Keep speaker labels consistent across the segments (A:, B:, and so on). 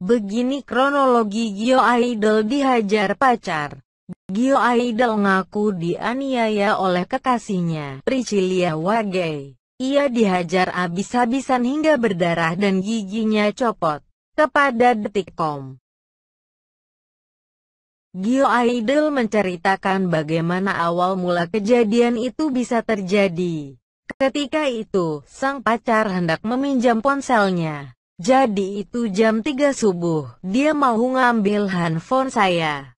A: Begini kronologi Gio Idol dihajar pacar. Gio Idol ngaku dianiaya oleh kekasihnya, Priscilia Wage. Ia dihajar abis-abisan hingga berdarah dan giginya copot. Kepada Detikcom. Gio Idol menceritakan bagaimana awal mula kejadian itu bisa terjadi. Ketika itu, sang pacar hendak meminjam ponselnya. Jadi itu jam 3 subuh, dia mau ngambil handphone saya.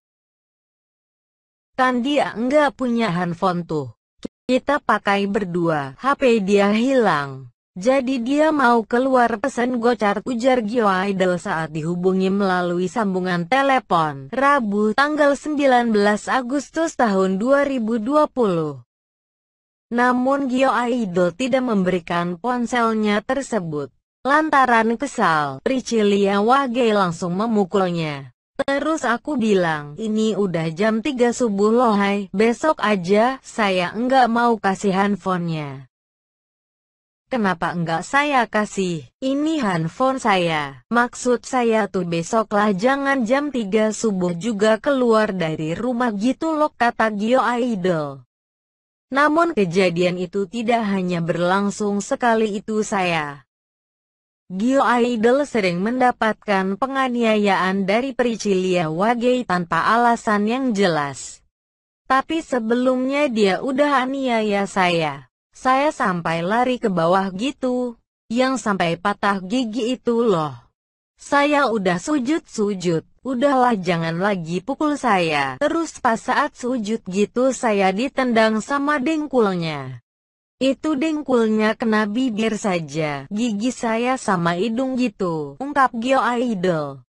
A: Kan dia enggak punya handphone tuh. Kita pakai berdua, HP dia hilang. Jadi dia mau keluar pesan gocar ujar Gio Idol saat dihubungi melalui sambungan telepon, Rabu tanggal 19 Agustus tahun 2020. Namun Gio Idol tidak memberikan ponselnya tersebut. Lantaran kesal, Richilia Wage langsung memukulnya. Terus aku bilang, ini udah jam 3 subuh loh hai, besok aja, saya enggak mau kasih handphonenya. Kenapa enggak saya kasih? Ini handphone saya. Maksud saya tuh besoklah jangan jam 3 subuh juga keluar dari rumah gitu loh kata Gio Idol. Namun kejadian itu tidak hanya berlangsung sekali itu saya. Gio Idol sering mendapatkan penganiayaan dari Priscilia Wagei tanpa alasan yang jelas. Tapi sebelumnya dia udah aniaya saya. Saya sampai lari ke bawah gitu. Yang sampai patah gigi itu loh. Saya udah sujud-sujud. Udahlah jangan lagi pukul saya. Terus pas saat sujud gitu saya ditendang sama dengkulnya. Itu dengkulnya kena bibir saja. Gigi saya sama hidung gitu, ungkap Gio Idol.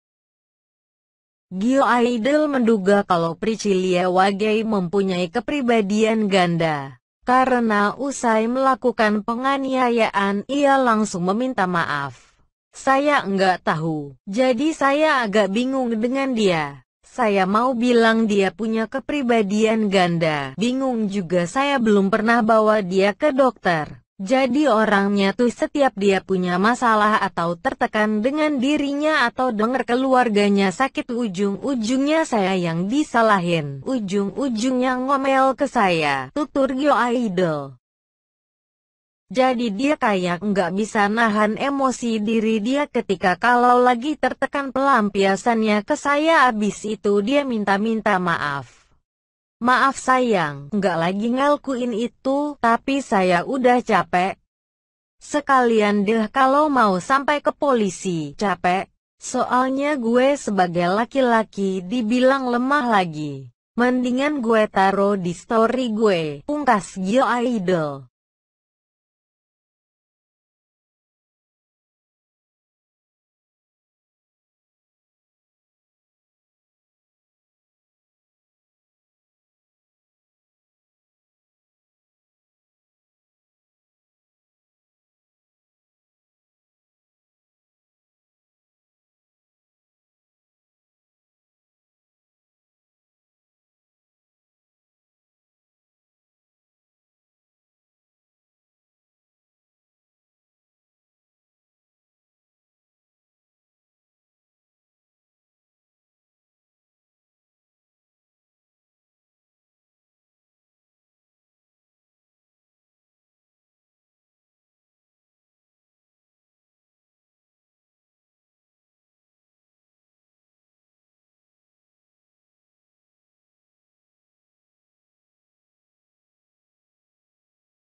A: Gio Idol menduga kalau Priscilia Wagei mempunyai kepribadian ganda. Karena usai melakukan penganiayaan, ia langsung meminta maaf. Saya enggak tahu, jadi saya agak bingung dengan dia. Saya mau bilang dia punya kepribadian ganda. Bingung juga saya belum pernah bawa dia ke dokter. Jadi orangnya tuh setiap dia punya masalah atau tertekan dengan dirinya atau denger keluarganya sakit ujung-ujungnya saya yang disalahin. Ujung-ujungnya ngomel ke saya. Tutur Gio Idol. Jadi dia kayak nggak bisa nahan emosi diri dia ketika kalau lagi tertekan pelampiasannya ke saya abis itu dia minta-minta maaf. Maaf sayang, nggak lagi ngelkuin itu, tapi saya udah capek. Sekalian deh kalau mau sampai ke polisi, capek. Soalnya gue sebagai laki-laki dibilang lemah lagi. Mendingan gue taruh di story gue, pungkas Gio Idol.